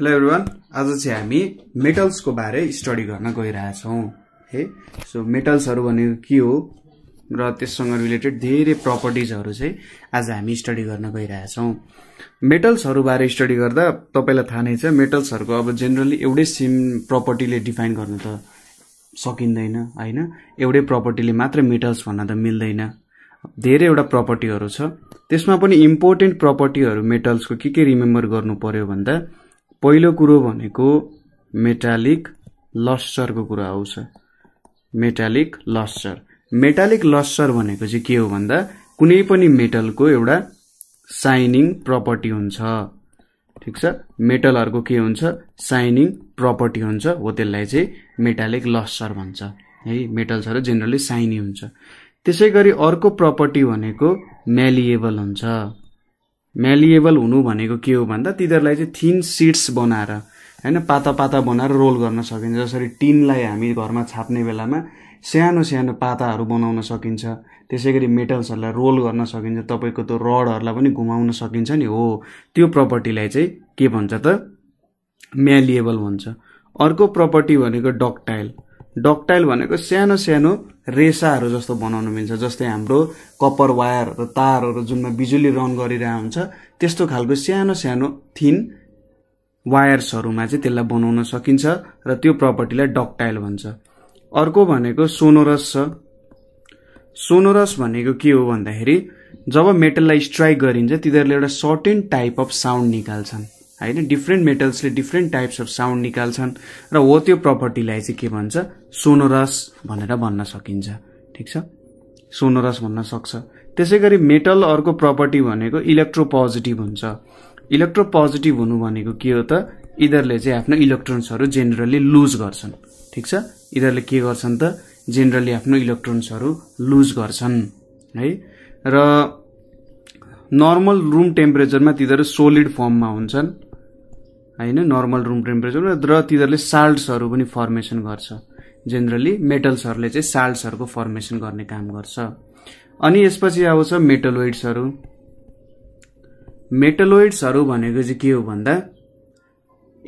hello everyone आज चाहिँ हामी मेटल्सको बारे स्टडी गर्न गइरहेछौँ है सो मेटल्सहरू भनेको के हो र त्यससँग रिलेटेड धेरै प्रपर्टिजहरू चाहिँ आज हामी स्टडी गर्न गइरहेछौँ मेटल्सहरूबारे स्टडी गर्दा तपाईँलाई थाहा नै छ मेटल्सहरूको अब जेनरली एउटै सिम प्रपर्टीले डिफाइन गर्नु त सकिँदैन होइन एउटै प्रपर्टीले मात्र मेटल्स भन्न त मिल्दैन धेरैवटा प्रपर्टीहरू छ त्यसमा पनि इम्पोर्टेन्ट प्रपर्टीहरू मेटल्सको के के रिमेम्बर गर्नु पर्यो भन्दा पहिलो कुरो भनेको मेटालिक लस्चरको कुरो आउँछ मेटालिक लस्चर मेटालिक लस्चर भनेको चाहिँ के हो भन्दा कुनै पनि मेटलको एउटा साइनिङ प्रपर्टी हुन्छ ठिक छ मेटलहरूको के हुन्छ साइनिङ प्रपर्टी हुन्छ हो त्यसलाई चाहिँ मेटालिक लस्चर भन्छ है मेटल्सहरू जेनरली साइनी हुन्छ त्यसै गरी अर्को प्रपर्टी भनेको म्यालिएबल हुन्छ म्यालिएबल हुनु भनेको के हो भन्दा तिनीहरूलाई चाहिँ थिन सिड्स बनाएर होइन पाता पाता बनाएर रोल गर्न सकिन्छ जसरी टिनलाई हामी घरमा छाप्ने बेलामा सानो सानो पाताहरू बनाउन सकिन्छ त्यसै गरी मेटल्सहरूलाई रोल गर्न सकिन्छ तपाईँको त्यो रडहरूलाई पनि घुमाउन सकिन्छ नि हो त्यो प्रपर्टीलाई चाहिँ के भन्छ त म्यालिएबल भन्छ अर्को प्रपर्टी भनेको डक्टाइल डक्टाइल भनेको सानो सानो रेसाहरू जस्तो बनाउनु मिल्छ जस्तै हाम्रो कपर वायर र तारहरू जुनमा बिजुली रन गरिरहेको हुन्छ त्यस्तो खालको सानो सानो थिन वायर्सहरूमा चाहिँ त्यसलाई बनाउन सकिन्छ र त्यो प्रपर्टीलाई डक्टाइल भन्छ अर्को भनेको सोनोरस छ सोनोरस भनेको के हो भन्दाखेरि जब मेटललाई स्ट्राइक गरिन्छ तिनीहरूले एउटा सर्टेन टाइप अफ साउन्ड निकाल्छन् होइन डिफ्रेन्ट मेटल्सले डिफ्रेन्ट टाइप्स अफ साउन्ड निकाल्छन् र हो त्यो प्रपर्टीलाई चाहिँ के भन्छ सोनोरस भनेर भन्न सकिन्छ ठिक छ सोनोरस भन्न सक्छ त्यसै गरी मेटल अर्को प्रपर्टी भनेको इलेक्ट्रो पोजिटिभ हुन्छ इलेक्ट्रो पोजिटिभ हुनु भनेको के हो त यिनीहरूले चाहिँ आफ्नो इलेक्ट्रोन्सहरू जेनरली लुज गर्छन् ठिक छ यिनीहरूले के गर्छन् त जेनरली आफ्नो इलेक्ट्रोन्सहरू लुज गर्छन् है र नर्मल रुम टेम्परेचरमा तिनीहरू सोलिड फर्ममा हुन्छन् होइन नर्मल रुम टेम्परेचर र तिनीहरूले साल्ट्सहरू पनि फर्मेसन गर्छ जेनरली मेटल्सहरूले चाहिँ साल्ट्सहरूको फर्मेसन गर्ने काम गर्छ अनि यसपछि आउँछ मेटलोइड्सहरू मेटलोइड्सहरू भनेको चाहिँ के हो भन्दा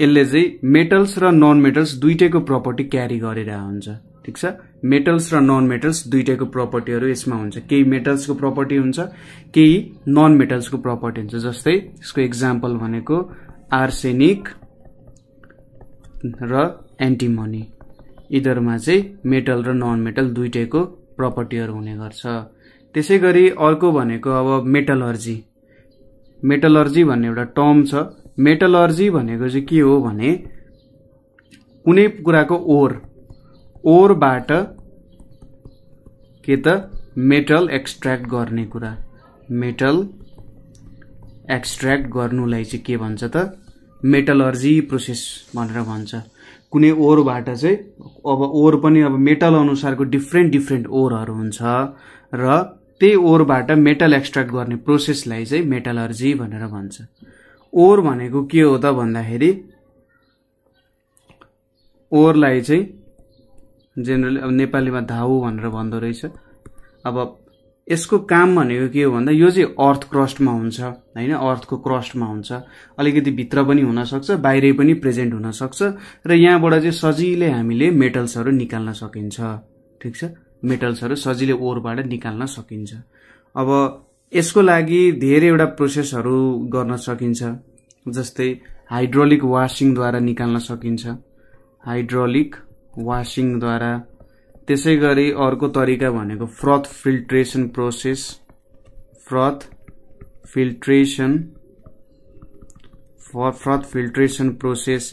यसले चाहिँ मेटल्स र नन मेटल्स दुइटैको प्रपर्टी क्यारी गरेर हुन्छ ठिक छ मेटल्स र नन मेटल्स दुइटैको प्रपर्टीहरू यसमा हुन्छ केही मेटल्सको प्रपर्टी हुन्छ केही नन मेटल्सको प्रपर्टी हुन्छ जस्तै यसको इक्जाम्पल भनेको आर्सेनिक र एन्टिमनी यिनीहरूमा चाहिँ मेटल र नन मेटल दुइटैको प्रपर्टीहरू हुने गर्छ त्यसै गरी अर्को भनेको अब मेटलर्जी मेटलर्जी भन्ने एउटा टर्म छ मेटलर्जी भनेको चाहिँ के हो भने कुनै कुराको ओर ओरबाट के त मेटल एक्सट्र्याक्ट गर्ने कुरा मेटल एक्सट्र्याक्ट गर्नुलाई चाहिँ के भन्छ त मेटलर्जी प्रोसेस भनेर भन्छ कुनै ओरबाट चाहिँ अब ओर पनि अब मेटल अनुसारको डिफ्रेन्ट डिफ्रेन्ट ओरहरू हुन्छ र त्यही ओरबाट मेटल एक्सट्र्याक्ट गर्ने प्रोसेसलाई चाहिँ मेटलर्जी भनेर भन्छ ओर भनेको के हो त भन्दाखेरि ओरलाई चाहिँ जेनरली अब नेपालीमा धाउ भनेर भन्दो रहेछ अब यसको काम भनेको के हो भन्दा यो चाहिँ अर्थ क्रस्टमा हुन्छ होइन अर्थको क्रस्टमा हुन्छ अलिकति भित्र पनि हुनसक्छ बाहिरै पनि प्रेजेन्ट हुनसक्छ र यहाँबाट चाहिँ सजिलै हामीले मेटल्सहरू निकाल्न सकिन्छ ठिक छ मेटल्सहरू सजिलै ओरबाट निकाल्न सकिन्छ अब यसको लागि धेरैवटा प्रोसेसहरू गर्न सकिन्छ जस्तै हाइड्रोलिक वासिङद्वारा निकाल्न सकिन्छ हाइड्रोलिक वासिङद्वारा त्यसै गरी अर्को तरिका भनेको froth filtration process froth filtration froth filtration process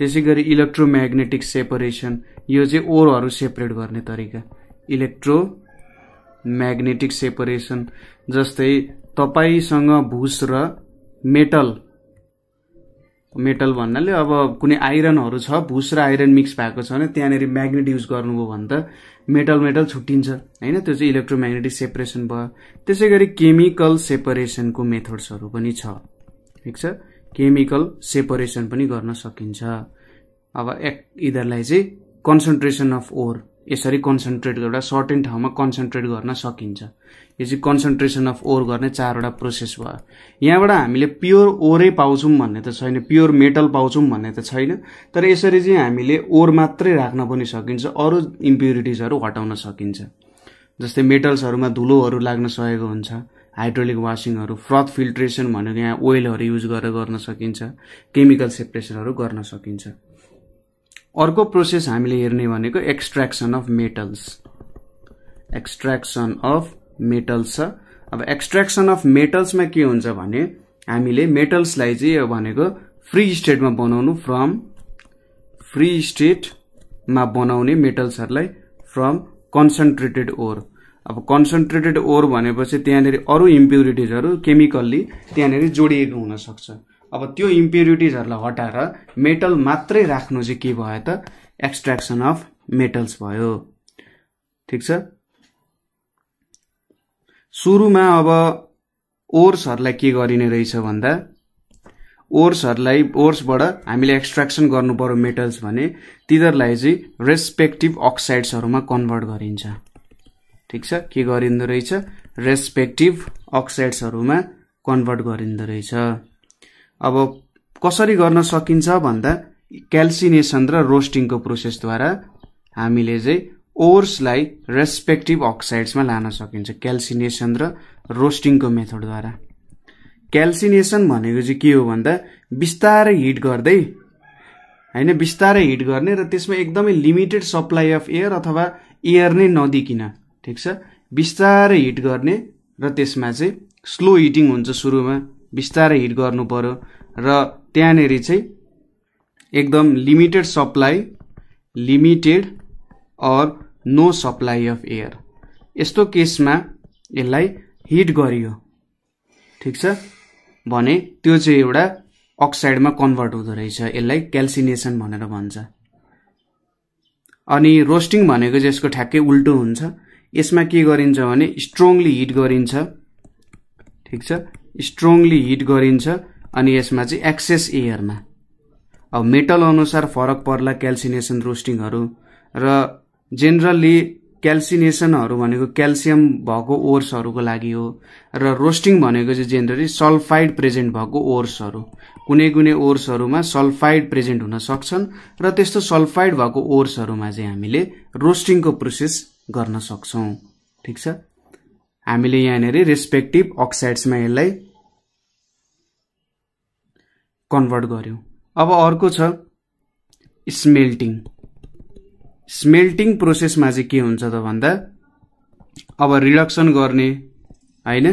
त्यसै गरी इलेक्ट्रोम्याग्नेटिक सेपरेसन यो चाहिँ ओरहरू सेपरेट गर्ने तरिका इलेक्ट्रो म्याग्नेटिक सेपरेसन जस्तै तपाईँसँग भुस र मेटल मेटल भन्नाले अब कुनै आइरनहरू छ भुस र आइरन मिक्स भएको छ भने त्यहाँनिर म्याग्नेट युज गर्नुभयो भने त मेटल मेटल छुट्टिन्छ होइन त्यो चाहिँ इलेक्ट्रोम्याग्नेटिक सेपरेसन भयो त्यसै गरी केमिकल सेपरेसनको मेथड्सहरू पनि छ ठिक छ केमिकल सेपरेसन पनि गर्न सकिन्छ अब एक यिनीहरूलाई चाहिँ कन्सन्ट्रेसन अफ ओर यसरी कन्सन्ट्रेट गरेर सर्टेन ठाउँमा कन्सन्ट्रेट गर्न सकिन्छ यो चाहिँ कन्सन्ट्रेसन अफ ओर गर्ने चारवटा प्रोसेस भयो यहाँबाट हामीले प्योर ओरै पाउँछौँ भन्ने त छैन प्योर मेटल पाउँछौँ भन्ने त छैन तर यसरी चाहिँ हामीले ओर मात्रै राख्न पनि सकिन्छ अरू इम्प्युरिटिजहरू हटाउन सकिन्छ जस्तै मेटल्सहरूमा धुलोहरू लाग्न सकेको हुन्छ हाइड्रोलिक वासिङहरू फ्रथ फिल्ट्रेसन भनेको यहाँ ओइलहरू युज गरेर गर्न सकिन्छ केमिकल सेपरेसनहरू गर्न सकिन्छ अर्को प्रोसेस हामीले हेर्ने भनेको extraction of metals extraction of metals छ अब एक्सट्र्याक्सन अफ मेटल्समा के हुन्छ भने हामीले मेटल्सलाई चाहिँ यो भनेको फ्री स्टेटमा बनाउनु फ्रम फ्री स्टेटमा बनाउने मेटल्सहरूलाई फ्रम कन्सन्ट्रेटेड ओर अब कन्सन्ट्रेटेड ओर भनेपछि त्यहाँनिर अरू इम्प्युरिटिजहरू केमिकल्ली त्यहाँनिर जोडिएको हुनसक्छ अब त्यो इम्प्युरिटिजहरूलाई हटाएर मेटल मात्रै राख्नु चाहिँ के भयो त एक्सट्र्याक्सन अफ मेटल्स भयो ठिक छ सुरुमा अब ओर्सहरूलाई के गरिने रहेछ भन्दा ओर्सहरूलाई ओर्सबाट हामीले एक्सट्र्याक्सन गर्नु पर्यो मेटल्स भने तिनीहरूलाई चाहिँ रेस्पेक्टिभ अक्साइड्सहरूमा कन्भर्ट गरिन्छ ठिक छ के गरिँदो रहेछ रेस्पेक्टिभ अक्साइड्सहरूमा कन्भर्ट गरिँदो रहेछ अब कसरी गर्न सकिन्छ भन्दा क्याल्सिनेसन र रोस्टिङको प्रोसेसद्वारा हामीले चाहिँ ओर्सलाई रेस्पेक्टिभ अक्साइड्समा लान सकिन्छ क्याल्सिनेसन र रोस्टिङको मेथडद्वारा क्याल्सिनेसन भनेको चाहिँ के हो भन्दा बिस्तारै हिट गर्दै होइन बिस्तारै हिट गर्ने र त्यसमा एकदमै लिमिटेड सप्लाई अफ एयर अथवा एयर नै नदिकन ठिक छ बिस्तारै हिट गर्ने र त्यसमा चाहिँ स्लो हिटिङ हुन्छ सुरुमा बिस्तारै हिट गर्नु पऱ्यो र त्यहाँनिर चाहिँ एकदम limited supply limited or no supply of air यस्तो केसमा यसलाई हिट गरियो ठिक छ भने त्यो चाहिँ एउटा अक्साइडमा कन्भर्ट हुँदो रहेछ यसलाई क्याल्सिनेसन भनेर भन्छ अनि रोस्टिङ भनेको चाहिँ यसको ठ्याक्कै उल्टो हुन्छ यसमा के गरिन्छ भने स्ट्रङली हिट गरिन्छ ठिक छ स्ट्रङली हिट गरिन्छ अनि यसमा चाहिँ एक्सेस एयरमा अब मेटल अनुसार फरक पर्ला क्याल्सिनेसन रोस्टिङहरू र जेनरल्ली क्याल्सिनेसनहरू भनेको क्याल्सियम भएको ओर्सहरूको लागि हो र रोस्टिङ भनेको चाहिँ जेनरली सल्फाइड प्रेजेन्ट भएको ओर्सहरू कुनै कुनै ओर्सहरूमा सल्फाइड प्रेजेन्ट हुन सक्छन् र त्यस्तो सल्फाइड भएको ओर्सहरूमा चाहिँ हामीले रोस्टिङको प्रोसेस गर्न सक्छौँ ठिक छ हामीले यहाँनिर रेस्पेक्टिभ अक्साइड्समा यसलाई कन्भर्ट गऱ्यौँ अब अर्को छ स्मेल्टिङ स्मेल्टिङ प्रोसेसमा चाहिँ के हुन्छ त भन्दा अब रिडक्सन गर्ने होइन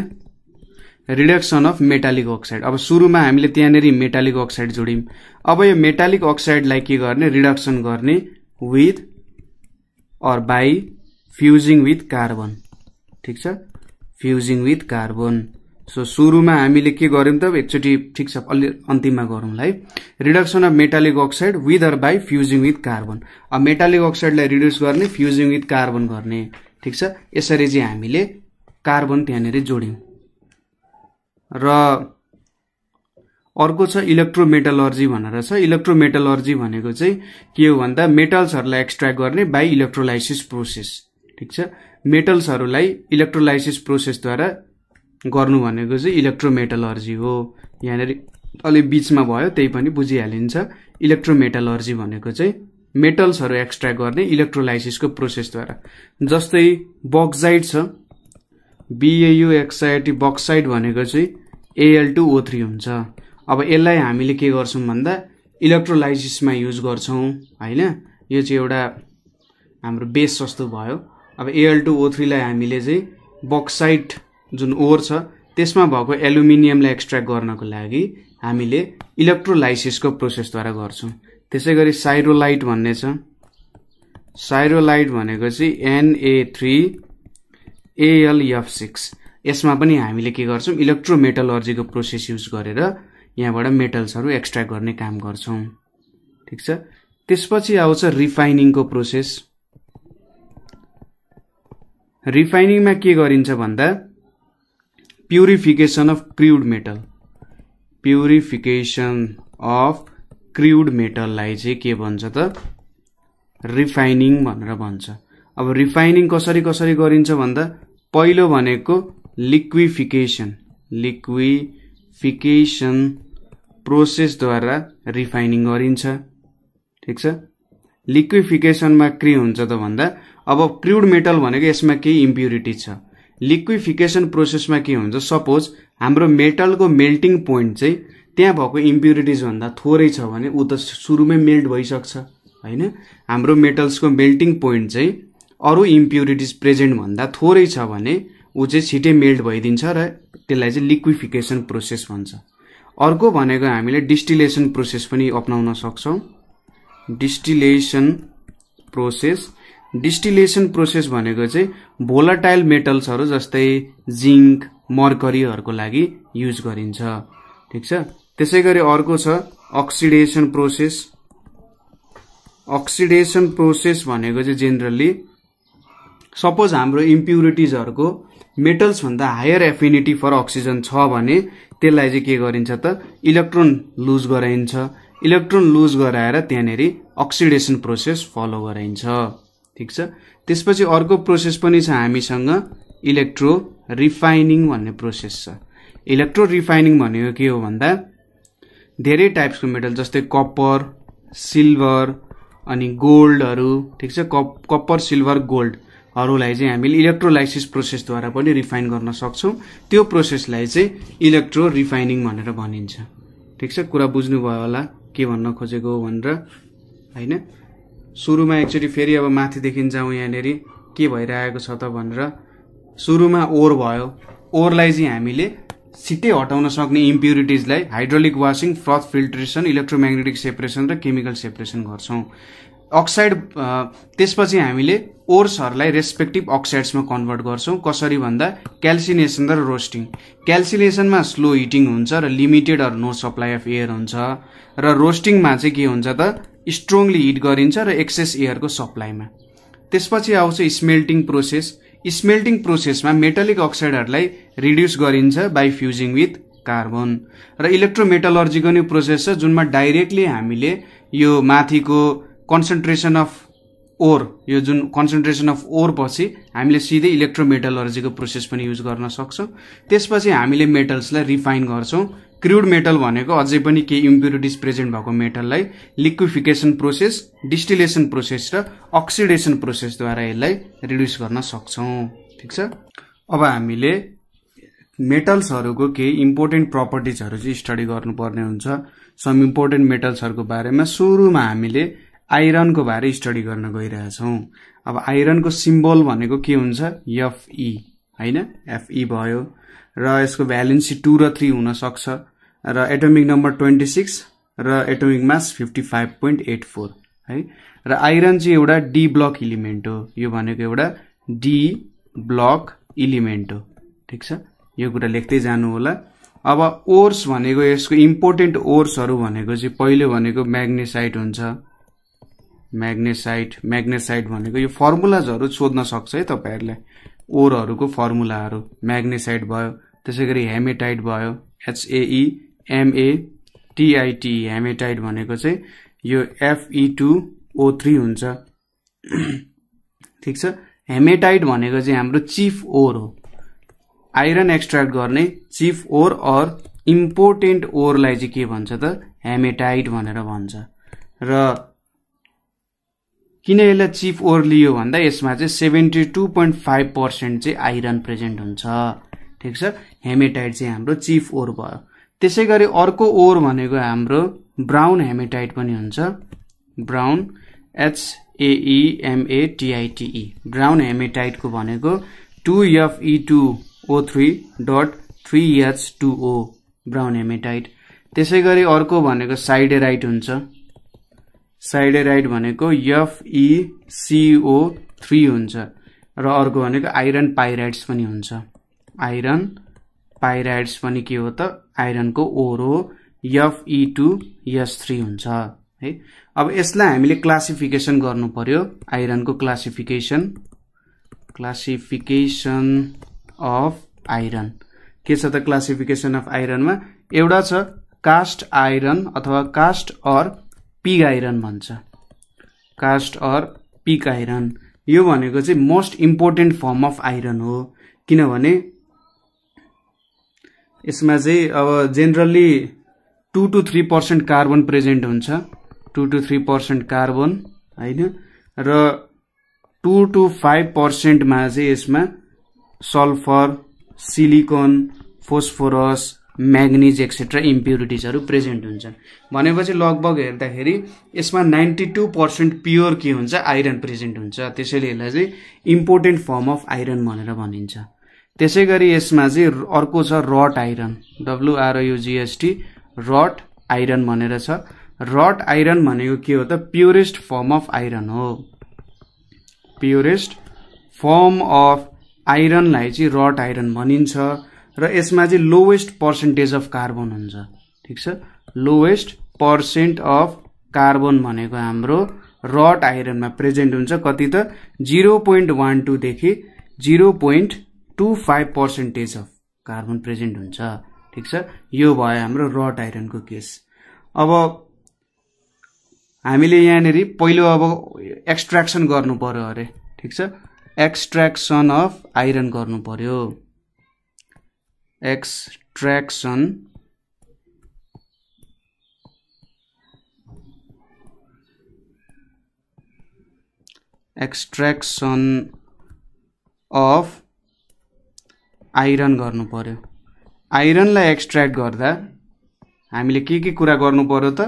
रिडक्सन अफ मेटालिक अक्साइड अब सुरुमा हामीले त्यहाँनिर मेटालिक अक्साइड जोड्यौँ अब यो मेटालिक अक्साइडलाई के गर्ने रिडक्सन गर्ने with or by fusing with carbon ठिक छ फ्युजिङ विथ कार्बन सो सुरुमा हामीले के गर्यौँ त एकचोटि ठिक छ अलि अन्तिममा गरौँ है reduction of metallic oxide with or by fusing with carbon अब मेटालिक अक्साइडलाई रिड्युस गर्ने फ्युजिङ विथ कार्बन गर्ने ठिक छ यसरी चाहिँ हामीले कार्बन त्यहाँनिर जोड्यौँ र अर्को छ इलेक्ट्रोमेटलर्जी भनेर छ इलेक्ट्रोमेटलर्जी भनेको चाहिँ के हो भन्दा मेटल्सहरूलाई एक्सट्र्याक्ट गर्ने बाई इलेक्ट्रोलाइसिस प्रोसेस ठिक छ मेटल्सहरूलाई इलेक्ट्रोलाइसिस प्रोसेसद्वारा गर्नु भनेको चाहिँ इलेक्ट्रोमेटलर्जी हो यहाँनिर अलि बिचमा भयो त्यही पनि बुझिहालिन्छ इलेक्ट्रोमेटलर्जी भनेको चाहिँ मेटल्सहरू एक्सट्र्याक्ट गर्ने इलेक्ट्रोलाइसिसको प्रोसेसद्वारा जस्तै बक्साइड छ बिएयुएक्सआइटी बक्साइड भनेको चाहिँ एएल टू ओ थ्री हुन्छ अब यसलाई हामीले के गर्छौँ भन्दा इलेक्ट्रोलाइसिसमा युज गर्छौँ होइन यो चाहिँ एउटा हाम्रो बेस जस्तो भयो अब एएल टू ओ थ्रीलाई हामीले चाहिँ बक्साइड जुन ओर छ त्यसमा भएको एल्युमिनियमलाई एक्सट्र्याक्ट गर्नको लागि हामीले इलेक्ट्रोलाइसिसको प्रोसेसद्वारा गर्छौँ त्यसै गरी साइरोलाइट भन्ने छ साइरोलाइट भनेको चाहिँ एनए थ्री एएलएफ सिक्स यसमा पनि हामीले के गर्छौँ इलेक्ट्रोमेटलर्जीको प्रोसेस युज गरेर यहाँबाट मेटल्सहरू एक्सट्र्याक्ट गर्ने काम गर्छौँ ठिक छ त्यसपछि आउँछ रिफाइनिङको प्रोसेस रिफाइनिङमा के गरिन्छ भन्दा purification of crude metal purification of crude मेटललाई चाहिँ के भन्छ त रिफाइनिङ भनेर भन्छ अब रिफाइनिङ कसरी कसरी गरिन्छ भन्दा पहिलो भनेको लिक्विफिकेसन लिक्विफिकेसन प्रोसेसद्वारा रिफाइनिङ गरिन्छ ठिक छ लिक्विफिकेसनमा के हुन्छ त भन्दा अब क्रुड मेटल भनेको यसमा केही इम्प्युरिटी छ लिक्विफिकेसन प्रोसेसमा के हुन्छ सपोज हाम्रो मेटलको मेल्टिङ पोइन्ट चाहिँ त्यहाँ भएको इम्प्युरिटिजभन्दा थोरै छ भने ऊ त सुरुमै मेल्ट भइसक्छ होइन हाम्रो मेटल्सको मेल्टिङ पोइन्ट चाहिँ अरू इम्प्युरिटिज प्रेजेन्टभन्दा थोरै छ भने ऊ चाहिँ छिटै मेल्ट भइदिन्छ र त्यसलाई चाहिँ लिक्विफिकेसन प्रोसेस भन्छ अर्को भनेको हामीले डिस्टिलेसन प्रोसेस पनि अप्नाउन सक्छौँ डिस्टिलेसन प्रोसेस डिस्टिलेसन प्रोसेस भनेको चाहिँ भोलाटाइल मेटल्सहरू जस्तै जिङ्क मर्करीहरूको लागि युज गरिन्छ ठिक छ त्यसै गरी अर्को छ अक्सिडेसन प्रोसेस अक्सिडेसन प्रोसेस भनेको चाहिँ जेनरली सपोज हाम्रो इम्प्युरिटिजहरूको मेटल्सभन्दा हायर एफिनिटी फर अक्सिजन छ भने त्यसलाई चाहिँ के गरिन्छ त इलेक्ट्रोन लुज गराइन्छ इलेक्ट्रोन लुज गराएर त्यहाँनेरि अक्सिडेसन प्रोसेस फलो गराइन्छ ठिक छ त्यसपछि अर्को प्रोसेस पनि छ हामीसँग इलेक्ट्रो रिफाइनिङ भन्ने प्रोसेस छ इलेक्ट्रो रिफाइनिङ भनेको के हो भन्दा धेरै टाइप्सको मेटल जस्तै कप्पर सिल्भर अनि गोल्डहरू ठिक छ कप कप्पर सिल्भर गोल्डहरूलाई चाहिँ हामीले इलेक्ट्रोलाइसिस प्रोसेसद्वारा पनि रिफाइन गर्न सक्छौँ त्यो प्रोसेसलाई चाहिँ इलेक्ट्रो रिफाइनिङ भनेर भनिन्छ ठिक छ कुरा बुझ्नुभयो होला के भन्न खोजेको हो भनेर होइन सुरुमा एकचोटि फेरि अब माथिदेखि जाउँ यहाँनिर के भइरहेको छ त भनेर सुरुमा ओर भयो ओरलाई चाहिँ हामीले छिट्टै हटाउन सक्ने इम्प्युरिटिजलाई hydraulic washing froth filtration electromagnetic separation र केमिकल सेपरेसन गर्छौँ अक्साइड त्यसपछि हामीले ओर्सहरूलाई रेस्पेक्टिभ अक्साइड्समा कन्भर्ट गर्छौँ कसरी भन्दा क्याल्सिनेसन र रोस्टिङ क्याल्सिनेसनमा स्लो हिटिङ हुन्छ र limited or no supply of air हुन्छ र रोस्टिङमा चाहिँ के हुन्छ त स्ट्रङली हिट गरिन्छ र एक्सेस एयरको सप्लाईमा त्यसपछि आउँछ स्मेल्टिङ प्रोसेस स्मेल्टिङ प्रोसेसमा मेटालिक अक्साइडहरूलाई रिड्युस गरिन्छ बाई फ्युजिङ विथ कार्बन र इलेक्ट्रोमेटलर्जीको नै प्रोसेस छ जुनमा डाइरेक्टली हामीले यो माथिको कन्सन्ट्रेसन अफ ओर यो जुन कन्सन्ट्रेसन अफ ओर पछि हामीले सिधै इलेक्ट्रोमेटलर्जीको प्रोसेस पनि युज गर्न सक्छौँ त्यसपछि हामीले मेटल्सलाई रिफाइन गर्छौँ क्रुड मेटल भनेको अझै पनि केही इम्प्युरिटिज प्रेजेन्ट भएको मेटललाई लिक्विफिकेसन प्रोसेस डिस्टिलेसन प्रोसेस र अक्सिडेसन प्रोसेसद्वारा यसलाई रिड्युस गर्न सक्छौँ ठिक छ अब हामीले मेटल्सहरूको केही इम्पोर्टेन्ट प्रपर्टिजहरू चाहिँ स्टडी गर्नुपर्ने हुन्छ सम इम्पोर्टेन्ट मेटल्सहरूको बारेमा सुरुमा हामीले आइरनको बारे स्टडी गर्न गइरहेछौँ अब आइरनको सिम्बोल भनेको के हुन्छ एफई होइन एफई भयो र यसको भ्यालेन्सी टू र थ्री हुनसक्छ र एटोमिक नम्बर ट्वेन्टी सिक्स र atomic mass fifty five point eight four है र आइरन चाहिँ एउटा डी ब्लक इलिमेन्ट हो यो भनेको एउटा डी ब्लक इलिमेन्ट हो ठिक छ यो कुरा लेख्दै जानु होला अब ओर्स भनेको यसको इम्पोर्टेन्ट ओर्सहरू भनेको चाहिँ पहिलो भनेको म्याग्नेसाइट हुन्छ म्याग्नेसाइट म्याग्नेसाइट भनेको यो फर्मुलाजहरू सोध्न सक्छ है तपाईँहरूलाई ओरहरूको फर्मुलाहरू म्याग्नेसाइट भयो त्यसै गरी हेमेटाइट भयो एचएई एमए टिआइटी हेमेटाइट भनेको चाहिँ यो एफई टू ओ थ्री हुन्छ ठिक छ हेमेटाइट भनेको चाहिँ हाम्रो चिफ ओर हो आइरन एक्सट्र्याक्ट गर्ने चिफ ओर अर इम्पोर्टेन्ट ओरलाई चाहिँ के भन्छ त हेमेटाइट भनेर भन्छ र किन यसलाई चिप ओर लियो भन्दा यसमा चाहिँ seventy two point five percent चाहिँ आइरन प्रेजेन्ट हुन्छ ठिक छ हेमेटाइट चाहिँ हाम्रो चिप ओर भयो त्यसै गरी अर्को ओर भनेको हाम्रो ब्राउन हेमेटाइट पनि हुन्छ ब्राउन एचएइएमएटिआइटिई ब्राउन हेमेटाइटको भनेको two FE two O three dot three H two O brown hematite त्यसै गरी अर्को भनेको साइडेराइट हुन्छ साइडेराइड भनेको एफइसिओ थ्री हुन्छ र अर्को भनेको आइरन पाइराइड्स पनि हुन्छ आइरन पाइराइड्स पनि के हो त आइरनको ओर हो एफइ टू एस थ्री हुन्छ है अब यसलाई हामीले क्लासिफिकेसन गर्नु पर्यो आइरनको क्लासिफिकेसन क्लासिफिकेसन अफ आइरन के छ त क्लासिफिकेसन अफ आइरनमा एउटा छ कास्ट आइरन अथवा कास्ट अर पिग आइरन भन्छ कास्ट अर पिक आइरन यो भनेको चाहिँ most important form of iron हो किनभने यसमा चाहिँ अब generally two to three percent carbon present हुन्छ two to three percent carbon होइन र टु टु फाइभ पर्सेन्टमा चाहिँ यसमा sulphur silicon phosphorus manganese etcetera इम्प्युरिटिजहरू प्रेजेन्ट हुन्छन् भनेपछि लगभग हेर्दाखेरि यसमा नाइन्टी टू पर्सेन्ट प्योर के हुन्छ आइरन प्रेजेन्ट हुन्छ त्यसैले यसलाई चाहिँ इम्पोर्टेन्ट फर्म अफ आइरन भनेर भनिन्छ त्यसै गरी यसमा चाहिँ अर्को छ रट आइरन डब्लुआरओयुजिएसटी रट आइरन भनेर छ रट आइरन भनेको के हो त प्योरेस्ट फर्म अफ आइरन हो प्योरेस्ट फर्म अफ आइरनलाई चाहिँ रट आइरन भनिन्छ र यसमा चाहिँ लोवेस्ट पर्सेन्टेज अफ कार्बन हुन्छ ठिक छ लोवेस्ट पर्सेन्ट अफ कार्बन भनेको हाम्रो रट आइरनमा प्रेजेन्ट हुन्छ कति त जिरो पोइन्ट वान टूदेखि zero point two five percentage of carbon present हुन्छ ठिक छ यो भयो हाम्रो रट आइरनको केस अब हामीले यहाँनिर पहिलो अब एक्सट्र्याक्सन गर्नु पर्यो अरे ठिक छ एक्सट्र्याक्सन अफ आइरन गर्नु पर्यो एक्सट्र्याक्सन एक्सट्र्याक्सन अफ आइरन गर्नु पऱ्यो आइरनलाई एक्सट्र्याक्ट गर्दा हामीले के के कुरा गर्नु पर्यो त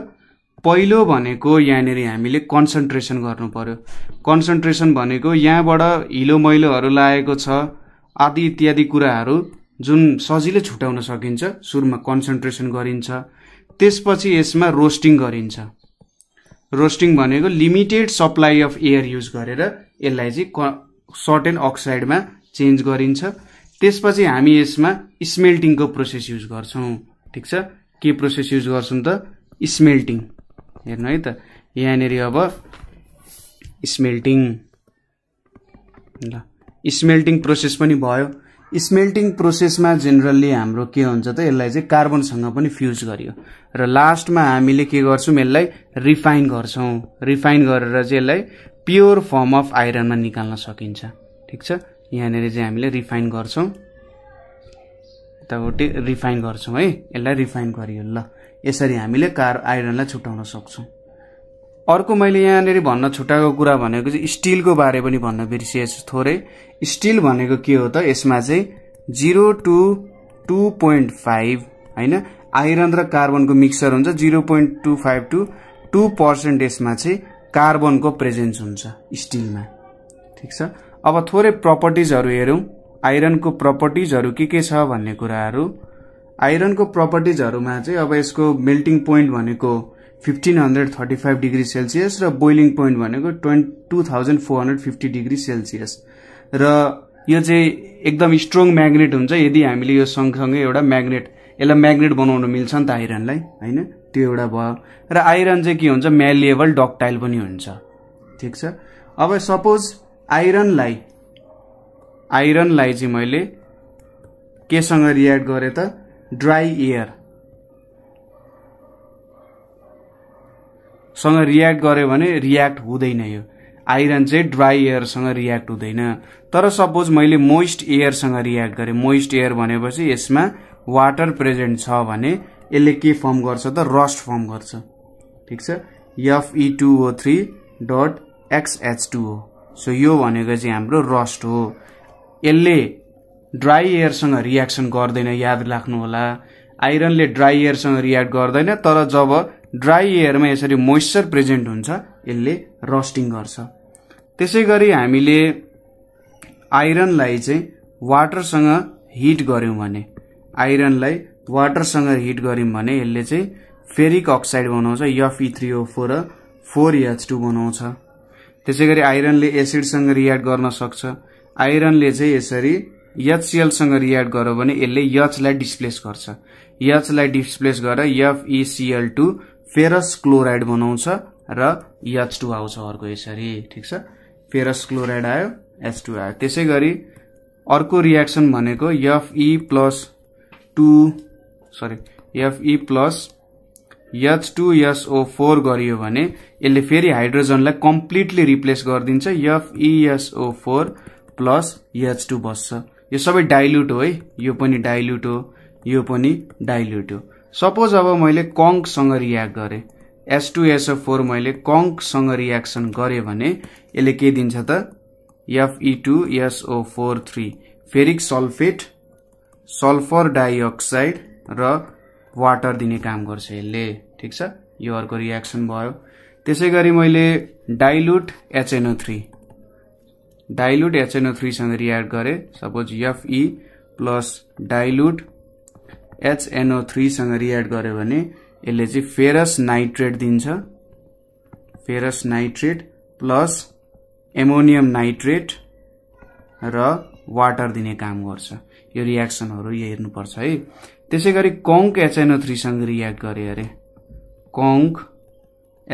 पहिलो भनेको यहाँनिर हामीले कन्सन्ट्रेसन गर्नु पऱ्यो कन्सन्ट्रेसन भनेको यहाँबाट हिलो मैलोहरू लागेको छ आदि इत्यादि कुराहरू जुन सजिलै छुट्याउन सकिन्छ सुरुमा कन्सन्ट्रेसन गरिन्छ त्यसपछि यसमा रोस्टिङ गरिन्छ रोस्टिङ भनेको limited supply of air use गरेर यसलाई चाहिँ क सर्टेन अक्साइडमा चेन्ज गरिन्छ त्यसपछि हामी यसमा स्मेल्टिङको प्रोसेस युज गर्छौँ ठिक छ के प्रोसेस युज गर्छौँ त स्मेल्टिङ हेर्नु है त यहाँनिर अब स्मेल्टिङ ल स्मेल्टिङ प्रोसेस पनि भयो स्मेल्टिङ प्रोसेसमा जेनरल्ली हाम्रो के हुन्छ त यसलाई चाहिँ कार्बनसँग पनि फ्युज गरियो र लास्टमा हामीले के गर्छौँ यसलाई रिफाइन गर्छौँ रिफाइन गरेर चाहिँ यसलाई प्योर फर्म अफ आइरनमा निकाल्न सकिन्छ ठिक छ यहाँनिर चाहिँ हामीले रिफाइन गर्छौँ यतापट्टि रिफाइन गर्छौँ है यसलाई रिफाइन गरियो ल यसरी हामीले कार आइरनलाई छुट्याउन सक्छौँ अर्को मैले यहाँनिर भन्न छुट्याएको कुरा भनेको चाहिँ स्टिलको बारे पनि भन्न बिर्सिएछु थोरै स्टिल भनेको के हो त यसमा चाहिँ zero to two point five होइन आइरन र कार्बनको मिक्सर हुन्छ zero point two five to two percent यसमा चाहिँ कार्बनको प्रेजेन्स हुन्छ स्टिलमा ठिक छ अब थोरै प्रपर्टिजहरू हेरौँ आइरनको प्रपर्टिजहरू के के छ भन्ने कुराहरू आइरनको प्रपर्टिजहरूमा चाहिँ अब यसको मेल्टिङ पोइन्ट भनेको fifteen hundred thirty five degree Celsius र बोइलिङ पोइन्ट भनेको twenty two thousand four hundred fifty degree Celsius र यो चाहिँ एकदम स्ट्रङ म्याग्नेट हुन्छ यदि हामीले यो सँगसँगै एउटा म्याग्नेट यसलाई म्याग्नेट बनाउनु मिल्छ नि त आइरनलाई होइन त्यो एउटा भयो र आइरन चाहिँ के हुन्छ म्यालिएबल डक्टाइल पनि हुन्छ ठिक छ अब सपोज आइरनलाई आइरनलाई चाहिँ मैले केसँग रियाक्ट गरेँ त ड्राई एयर सँग रियाक्ट गर्यो भने रियाक्ट हुँदैन यो आइरन चाहिँ ड्राई एयरसँग रियाक्ट हुँदैन तर सपोज मैले मोइस्ट एयरसँग रियाक्ट गरेँ मोइस्ट एयर भनेपछि यसमा वाटर प्रेजेन्ट छ भने यसले के फर्म गर्छ त रस्ट फर्म गर्छ ठिक छ FE two O three dot XH two हो सो यो भनेको चाहिँ हाम्रो रस्ट हो यसले ड्राई एयरसँग रियाक्सन गर्दैन याद राख्नु राख्नुहोला आइरनले ड्राई एयरसँग रियाक्ट गर्दैन तर जब ड्राई एयरमा यसरी मोइस्चर प्रेजेन्ट हुन्छ यसले रस्टिङ गर्छ त्यसै गरी हामीले आइरनलाई चाहिँ वाटरसँग हिट गऱ्यौँ भने आइरनलाई वाटरसँग हिट गऱ्यौँ भने यसले चाहिँ फेरिक अक्साइड बनाउँछ E three O four four H two बनाउँछ त्यसै गरी आइरनले एसिडसँग रियाक्ट गर्न सक्छ आइरनले चाहिँ यसरी यचसिएलसँग रियाक्ट गर्यो भने यसले यचलाई डिस्प्लेस गर्छ यचलाई डिस्प्लेस गरेर F ECL two ferrous chloride बनाउँछ र एच टू आउँछ अर्को यसरी ठिक छ फेरस क्लोराइड आयो एच टू आयो त्यसै गरी अर्को रियाक्सन भनेको FE plus two sorry FE plus H two SO four गरियो भने यसले फेरि हाइड्रोजनलाई कम्प्लिटली रिप्लेस गरिदिन्छ SO four plus H two बस्छ यो सबै डाइल्युट हो है यो पनि डाइल्युट हो यो पनि डाइल्युट हो सपोज अब मैले कङ्कसँग रियाक्ट गरेँ एस टू एसओ फोर मैले कङ्कसँग रियाक्सन गरेँ भने यसले के दिन्छ त FE two SO four three ferric sulphate sulphur dioxide र वाटर दिने काम गर्छ यसले ठिक छ यो अर्को रियाक्सन भयो त्यसै गरी मैले dilute HNO three dilute HNO थ्रीसँग रियाक्ट गरेँ suppose FE plus dilute HNO थ्रीसँग रियाड गर्यो भने यसले चाहिँ फेरस नाइट्रेट दिन्छ ferrous nitrate plus ammonium nitrate र वाटर दिने काम गर्छ यो रियाक्सनहरू यो हेर्नुपर्छ है त्यसै गरी कङ्क एचएनओ थ्रीसँग रियाक्ट गरे अरे कङ्क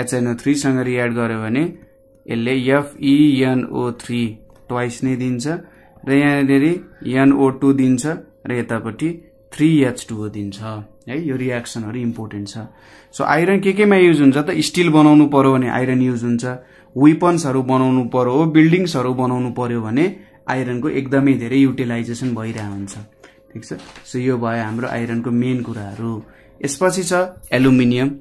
एचएनओ थ्रीसँग रियाक्ट गर्यो भने यसले एफइएनओ थ्री ट्वाइस नै दिन्छ र यहाँनिर एनओ टू दिन्छ र यतापट्टि थ्री एच टू दिन्छ है यो रियाक्सनहरू इम्पोर्टेन्ट छ सो आइरन के केमा युज हुन्छ त स्टिल बनाउनु पर्यो भने आइरन युज हुन्छ वेपन्सहरू बनाउनु पर्यो बिल्डिङ्सहरू बनाउनु पर्यो भने आइरनको एकदमै धेरै युटिलाइजेसन भइरहेको हुन्छ ठिक छ सो यो भयो हाम्रो आइरनको मेन कुराहरू यसपछि छ एलुमिनियम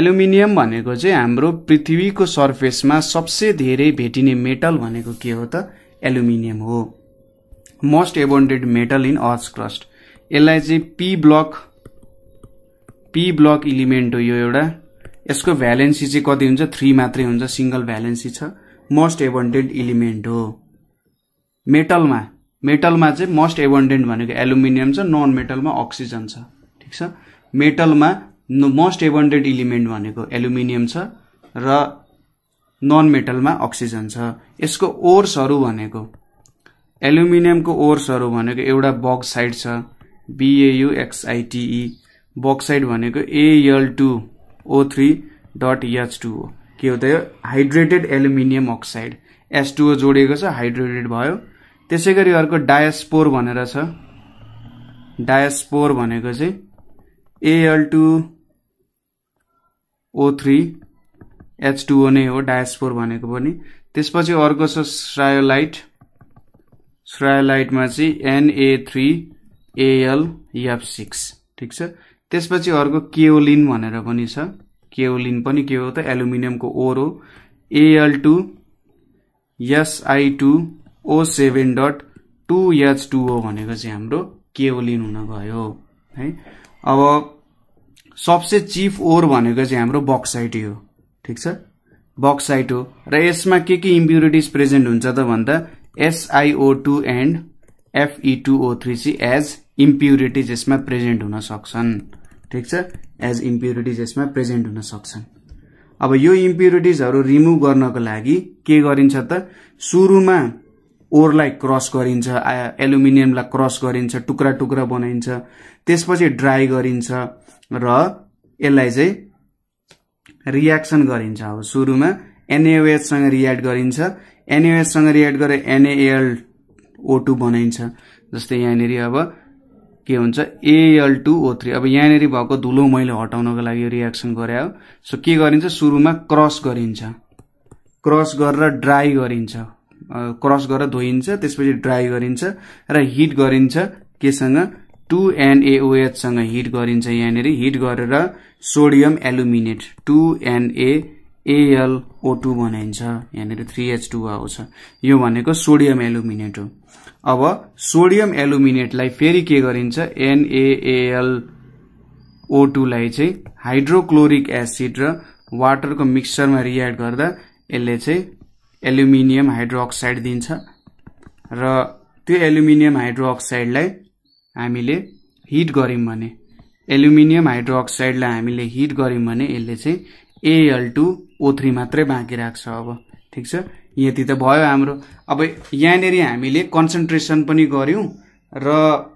एलुमिनियम भनेको चाहिँ हाम्रो पृथ्वीको सर्फेसमा सबसे धेरै भेटिने मेटल भनेको के हो त एलुमिनियम हो most abundant metal in earth crust यसलाई चाहिँ P block P block element हो यो एउटा यसको भ्यालेन्सी चाहिँ कति हुन्छ थ्री मात्रै हुन्छ सिङ्गल भ्यालेन्सी छ मोस्ट एबन्डेन्ट इलिमेन्ट हो मेटलमा मेटलमा चाहिँ मोस्ट एबन्डेन्ट भनेको एलुमिनियम छ नन मेटलमा अक्सिजन छ ठिक छ मेटलमा मोस्ट एबन्डेन्ट इलिमेन्ट भनेको एलुमिनियम छ र नन मेटलमा अक्सिजन छ यसको ओर्सहरू भनेको एल्युमिनियमको ओर्सहरू भनेको एउटा बक्स साइड छ बिएयुएक्सआइटिई बक्साइड e, भनेको AL two O three dot H two हो के हो त यो hydrated aluminium oxide H two O जोडिएको छ हाइड्रेटेड भयो त्यसै गरी अर्को डायस्पोर भनेर छ डायस्पोर भनेको चाहिँ AL two O three H two O नै हो डायस्पोर भनेको पनि त्यसपछि अर्को छ स्रायोलाइट स्रायोलाइटमा चाहिँ एनए थ्री एफ सिक्स ठिक छ त्यसपछि अर्को केओलिन भनेर पनि छ केओलिन पनि के हो त एल्युमिनियमको ओर हो AL two SI two O seven dot two H two हो भनेको चाहिँ हाम्रो केओलिन हुन गयो है अब सबसे चिफ ओर भनेको चाहिँ हाम्रो बक्साइट हो ठिक छ बक्साइट हो र यसमा के के इम्प्युरिटिज प्रेजेन्ट हुन्छ त भन्दा SIO two and FE two O three C as impurities यसमा प्रेजेन्ट हुन सक्छन् ठिक छ एज इम्प्युरिटिज यसमा प्रेजेन्ट हुन सक्छन् अब यो इम्प्युरिटिजहरू रिमुभ गर्नको लागि के गरिन्छ त सुरुमा ओरलाई क्रस गरिन्छ एलुमिनियमलाई क्रस गरिन्छ टुक्रा टुक्रा बनाइन्छ त्यसपछि ड्राई गरिन्छ र यसलाई चाहिँ रियाक्सन गरिन्छ अब सुरुमा एनएओएचसँग रियाक्ट गरिन्छ एनएओएचसँग रियाक्ट गरेर एनएएल ओ टू बनाइन्छ जस्तै यहाँनिर अब के हुन्छ एएल टू ओ थ्री अब यहाँनिर भएको धुलो मैले हटाउनको लागि रियाक्सन गरे हो सो के गरिन्छ सुरुमा क्रस गरिन्छ क्रस गरेर ड्राई गरिन्छ क्रस गरेर धोइन्छ त्यसपछि ड्राई गरिन्छ र हिट गरिन्छ केसँग टु एनएओएचसँग हिट गरिन्छ यहाँनिर हिट गरेर sodium aluminate two NA ALO two बनाइन्छ यहाँनिर थ्री एच टू आउँछ यो भनेको सोडियम एलुमिनेट हो अब सोडियम एलुमिनेटलाई फेरि के गरिन्छ एनएएल ओ टूलाई चाहिँ हाइड्रोक्लोरिक एसिड र वाटरको मिक्सचरमा रियाक्ट गर्दा यसले चाहिँ एल्युमिनियम हाइड्रोअक्साइड दिन्छ र त्यो एल्युमिनियम हाइड्रोअक्साइडलाई हामीले हिट गऱ्यौँ भने एल्युमिनियम हाइड्रोअक्साइडलाई हामीले हिट गऱ्यौँ भने यसले चाहिँ एएल टू ओ थ्री मात्रै बाँकी राख्छ अब ठिक छ यति त भयो हाम्रो अब यहाँनिर हामीले कन्सन्ट्रेसन पनि गऱ्यौँ र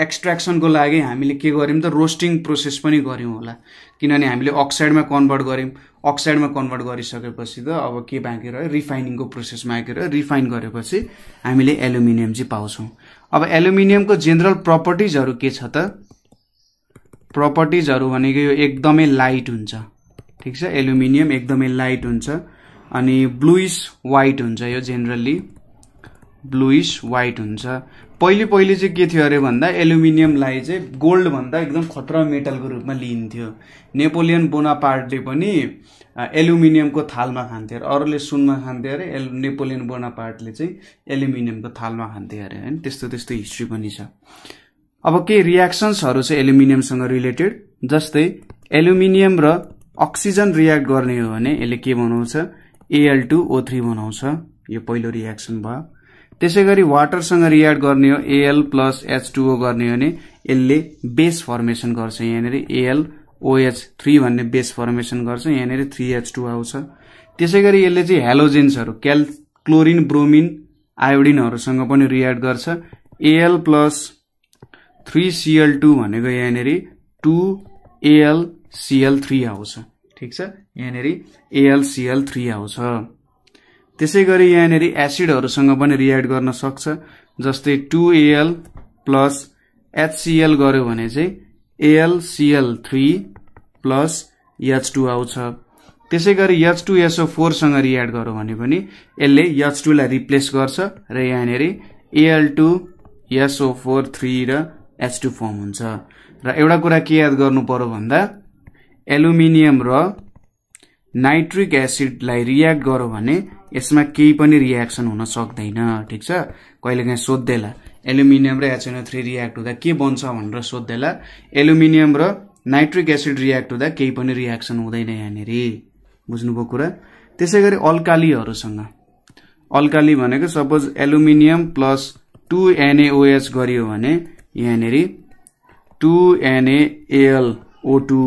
एक्सट्र्याक्सनको लागि हामीले के गऱ्यौँ त रोस्टिङ प्रोसेस पनि गऱ्यौँ होला किनभने हामीले अक्साइडमा कन्भर्ट गऱ्यौँ अक्साइडमा कन्भर्ट गरिसकेपछि त अब के बाँकी रह्यो रिफाइनिङको प्रोसेस बाँकी रह्यो रिफाइन गरेपछि हामीले एल्युमिनियम चाहिँ पाउँछौँ अब एल्युमिनियमको जेनरल प्रपर्टिजहरू के छ त प्रपर्टिजहरू भनेको यो एकदमै लाइट हुन्छ ठिक छ एल्युमिनियम एकदमै लाइट हुन्छ अनि ब्लुइस वाइट हुन्छ यो जेनरली ब्लुइस वाइट हुन्छ पहिले पहिले चाहिँ के थियो अरे भन्दा एल्युमिनियमलाई चाहिँ गोल्डभन्दा एकदम खतरा मेटलको रूपमा लिइन्थ्यो नेपोलियन बोनापार्टले पनि एल्युमिनियमको थालमा खान्थ्यो अरे अरूले सुनमा खान्थ्यो अरे एल नेपोलियन बोनापार्टले चाहिँ एल्युमिनियमको थालमा खान्थ्यो अरे होइन त्यस्तो त्यस्तो हिस्ट्री पनि छ अब केही रियाक्सन्सहरू छ एल्युमिनियमसँग रिलेटेड जस्तै एल्युमिनियम र अक्सिजन रियाक्ट गर्ने हो भने यसले के बनाउँछ एएल टू ओ थ्री बनाउँछ यो पहिलो रियाक्सन भयो त्यसै गरी वाटरसँग रियाक्ट गर्ने हो एएल प्लस एच गर्ने हो भने यसले बेस फर्मेसन गर्छ यहाँनिर एएल ओएच थ्री भन्ने बेस फर्मेसन गर्छ यहाँनिर थ्री एच टू आउँछ त्यसै गरी यसले चाहिँ हेलोजेन्सहरू क्याल क्लोरिन ब्रोमिन आयोडिनहरूसँग पनि रियाक्ट गर्छ AL plus three CL two भनेको यहाँनिर टू एएल सिएल थ्री आउँछ ठिक छ यहाँनिर एएलसिएल थ्री आउँछ त्यसै गरी यहाँनिर एसिडहरूसँग पनि रियाक्ट गर्न सक्छ जस्तै टु एएल प्लस एचसिएल गर्यो भने चाहिँ ALCL three plus H two आउँछ त्यसै गरी एच टू एसओ फोरसँग रियाक्ट गर्यो भने पनि यसले एच टूलाई रिप्लेस गर्छ र यहाँनिर AL two SO four three र एच टू फर्म हुन्छ र एउटा कुरा के याद गर्नु पर्यो भन्दा एलुमिनियम र नाइट्रिक एसिडलाई रियाक्ट गर्यो भने यसमा केही पनि रियाक्सन हुन सक्दैन ठिक छ कहिलेकाहीँ सोध्दैला एलुमिनियम र एचएनओ थ्री रियाक्ट हुँदा के बन्छ भनेर सोद्धेला एलुमिनियम र नाइट्रिक एसिड रियाक्ट हुँदा केही पनि रियाक्सन हुँदैन यहाँनिर बुझ्नुभयो कुरा त्यसै गरी अल्कालीहरूसँग अल्काली भनेको suppose aluminium plus two NAOH गरियो भने यहाँनिर two NAL two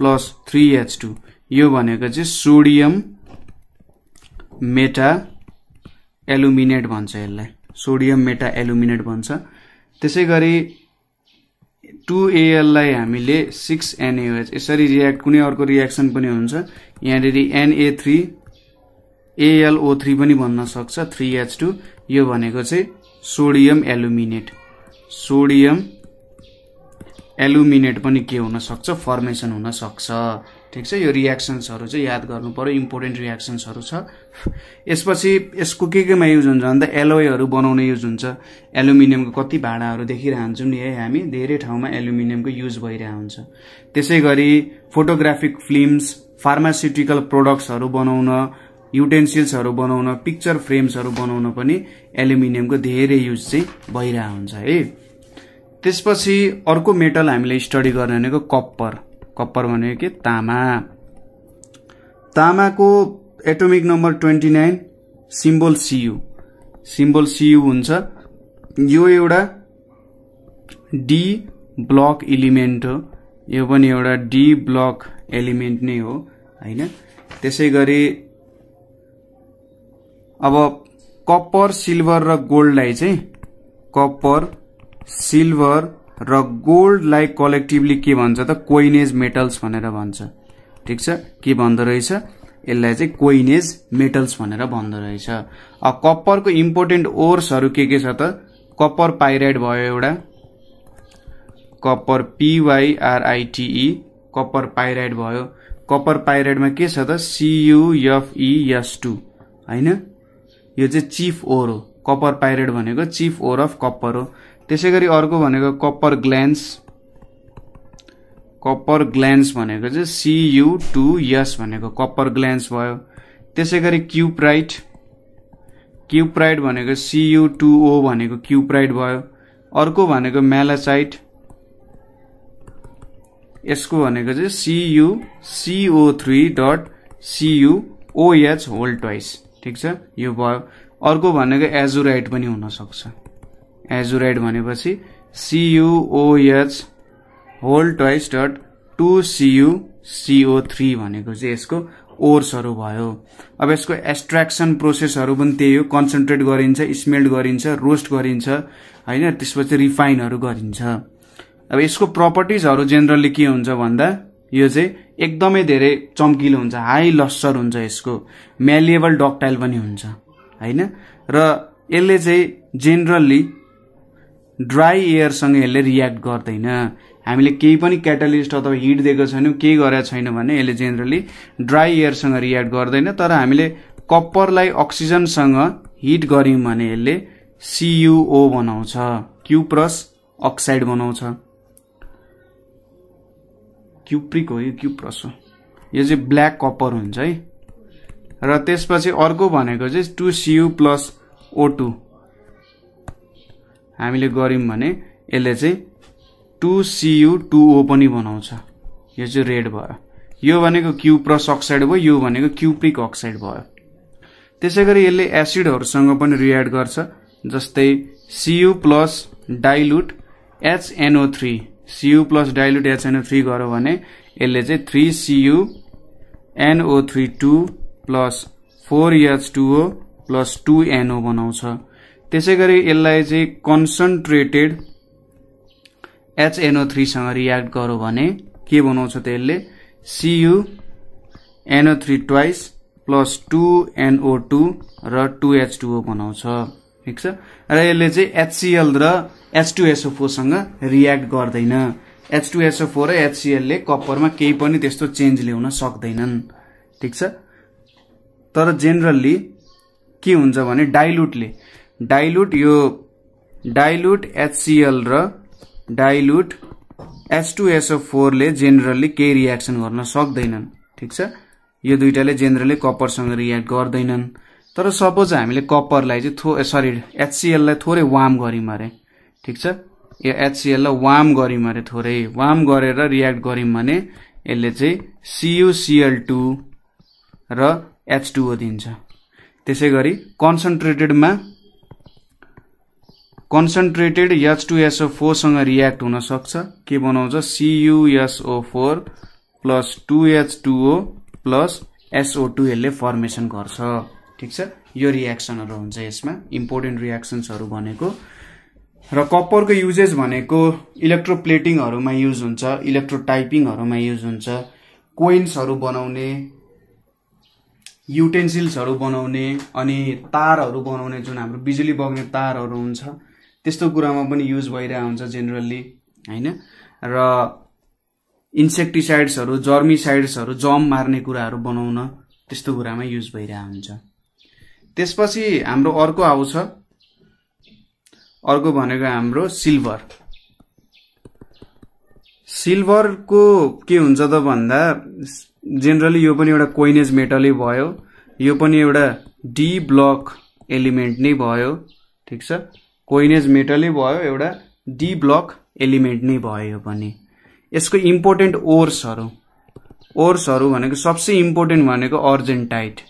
plus three H two यो भनेको चाहिँ सोडियम मेटा एलुमिनेट भन्छ यसलाई सोडियम मेटा एलुमिनेट भन्छ त्यसै गरी टु एएललाई हामीले सिक्स एनएओएच यसरी रियाक्ट कुनै अर्को रियाक्सन पनि हुन्छ यहाँनिर एनए थ्री एएलओ थ्री पनि भन्न सक्छ थ्री एच टू यो भनेको चाहिँ सोडियम एलुमिनेट सोडियम एलुमिनेट पनि के हुनसक्छ फर्मेसन हुनसक्छ ठिक छ यो रियाक्सन्सहरू चाहिँ याद गर्नु पऱ्यो इम्पोर्टेन्ट रियाक्सन्सहरू छ यसपछि यसको के केमा युज हुन्छ भने भन्दा एलोयहरू बनाउने युज हुन्छ एलुमिनियमको कति भाँडाहरू देखिरहन्छौँ नि है हामी धेरै ठाउँमा एल्युमिनियमको युज भइरहेको हुन्छ त्यसै गरी फोटोग्राफिक फिल्म्स फार्मास्युटिकल प्रोडक्ट्सहरू बनाउन युटेन्सिल्सहरू बनाउन पिक्चर फ्रेम्सहरू बनाउन पनि एल्युमिनियमको धेरै युज चाहिँ भइरहेको हुन्छ है त्यसपछि अर्को मेटल हामीले स्टडी गर्ने भनेको कप्पर कप्पर भनेको के तामा तामाको atomic number twenty nine symbol CU symbol CU हुन्छ यो एउटा डी ब्लक इलिमेन्ट हो यो पनि एउटा डी ब्लक एलिमेन्ट नै हो होइन त्यसै गरी अब कप्पर सिल्भर र गोल्डलाई चाहिँ कप्पर सिल्भर र गोल्डलाई कलेक्टिभली के भन्छ त कोइनेज मेटल्स भनेर भन्छ ठिक छ के भन्दो रहेछ यसलाई चाहिँ कोइनेज मेटल्स भनेर भन्दो रहेछ कप्परको इम्पोर्टेन्ट ओर्सहरू के के छ त कप्पर पाइराइड भयो एउटा कप्पर पिवाइआरआइटिई कप्पर पाइराइड भयो कप्पर पाइराइडमा के छ त सियुएफइएस टू होइन यो चाहिँ चिफ ओर हो कप्पर पाइराइड भनेको चिफ ओर अफ कप्पर हो त्यसै गरी अर्को भनेको कप्पर ग्ल्यान्स कप्पर ग्ल्यान्स भनेको चाहिँ सियु टु यस भनेको कप्पर ग्ल्यान्स भयो त्यसै गरी क्युप्राइट क्युप्राइट भनेको सियु टु भनेको क्युप्राइट भयो अर्को भनेको म्यालासाइट यसको भनेको चाहिँ CU CO three dot CU OH whole twice ठिक छ यो भयो अर्को भनेको एजुराइट पनि हुनसक्छ एजुराइड भनेपछि CUOH whole twice dot two CU three भनेको चाहिँ यसको ओर्सहरू भयो अब यसको एक्सट्र्याक्सन प्रोसेसहरू पनि त्यही हो कन्सन्ट्रेट गरिन्छ स्मेल्ट गरिन्छ रोस्ट गरिन्छ होइन त्यसपछि रिफाइनहरू गरिन्छ अब यसको प्रपर्टिजहरू जेनरली के हुन्छ भन्दा यो चाहिँ एकदमै धेरै चम्किलो हुन्छ हाई लस्सर हुन्छ यसको म्यालिएबल डक्टाइल पनि हुन्छ होइन र यसले चाहिँ जेनरली ड्राई एयरसँग यसले रियाक्ट गर्दैन हामीले केही पनि क्याटालिस्ट अथवा हिट दिएको छैनौँ केही गरेका छैनौँ भने यसले जेनरली ड्राई एयरसँग रियाक्ट गर्दैन तर हामीले कप्परलाई अक्सिजनसँग हिट गऱ्यौँ भने यसले सियुओ बनाउँछ क्यु प्लस अक्साइड बनाउँछ क्युप्रिक हो यो क्युप्रस हो यो चाहिँ ब्ल्याक कप्पर हुन्छ है र त्यसपछि अर्को भनेको चाहिँ टु सियु प्लस ओ हामीले गऱ्यौँ भने यसले चाहिँ टु सियु टु ओ पनि बनाउँछ यो चाहिँ रेड भयो यो भनेको क्युप्रस अक्साइड भयो यो भनेको क्युप्रिक अक्साइड भयो त्यसै गरी यसले एसिडहरूसँग पनि रियाड गर्छ जस्तै CU plus dilute HNO three CU plus dilute HNO three गऱ्यो भने यसले चाहिँ three CU NO three two plus four H two O plus two NO बनाउँछ त्यसै गरी यसलाई चाहिँ कन्सन्ट्रेटेड एचएनओ थ्रीसँग रियाक्ट गरौँ भने के बनाउँछ त्यसले CU NO three twice plus two NO two र टु एच टुओ बनाउँछ ठिक छ र यसले चाहिँ एचसिएल र एच एसओ फोरसँग रियाक्ट गर्दैन एच एसओ फोर र एचसिएलले कप्परमा केही पनि त्यस्तो चेन्ज ल्याउन सक्दैनन् ठिक छ तर जेनरल्ली के हुन्छ भने डाइल्युटले डाइल्युट यो डाइल्युट एचसिएल र डाइल्युट एच ले एसओ फोरले जेनरली केही रियाक्सन गर्न सक्दैनन् ठिक छ यो दुइटाले जेनरली कपरसँग रियाक्ट गर्दैनन् तर सपोज हामीले कपरलाई चाहिँ थो सरी एचसिएललाई थोरै वार्म गऱ्यौँ अरे ठिक छ यो एचसिएललाई वार्म गऱ्यौँ अरे थोरै वार्म गरेर रियाक्ट गऱ्यौँ भने यसले चाहिँ सियुसिएल टू र एच टू दिन्छ त्यसै गरी कन्सन्ट्रेटेडमा कन्सन्ट्रेटेड एच एसओ फोरसँग रियाक्ट हुन सक्छ के बनाउँछ CUSO four plus two H two O plus SO टुएलले फर्मेसन गर्छ ठिक छ यो रियाक्सनहरू हुन्छ यसमा इम्पोर्टेन्ट रियाक्सन्सहरू भनेको र कप्परको युजेस भनेको इलेक्ट्रो इलेक्ट्रोप्लेटिङहरूमा युज हुन्छ इलेक्ट्रो इलेक्ट्रोटाइपिङहरूमा युज हुन्छ कोइन्सहरू बनाउने युटेन्सिल्सहरू बनाउने अनि तारहरू बनाउने जुन हाम्रो बिजुली बग्ने तारहरू हुन्छ त्यस्तो कुरामा पनि युज भइरहेको हुन्छ जेनरल्ली होइन र इन्सेक्टिसाइड्सहरू जर्मिसाइड्सहरू जम मार्ने कुराहरू बनाउन त्यस्तो कुरामा युज भइरहेको हुन्छ त्यसपछि हाम्रो अर्को आउँछ अर्को भनेको हाम्रो सिल्भर सिल्भरको के हुन्छ त भन्दा जेनरली यो पनि एउटा कोइनेज मेटलै भयो यो पनि एउटा डी ब्लक एलिमेन्ट नै भयो ठिक छ कोइनेज मेटलै भयो एउटा डी ब्लक एलिमेन्ट नै भयो यो पनि यसको इम्पोर्टेन्ट ओर्सहरू ओर्सहरू भनेको सबसे इम्पोर्टेन्ट भनेको अर्जेन्टाइट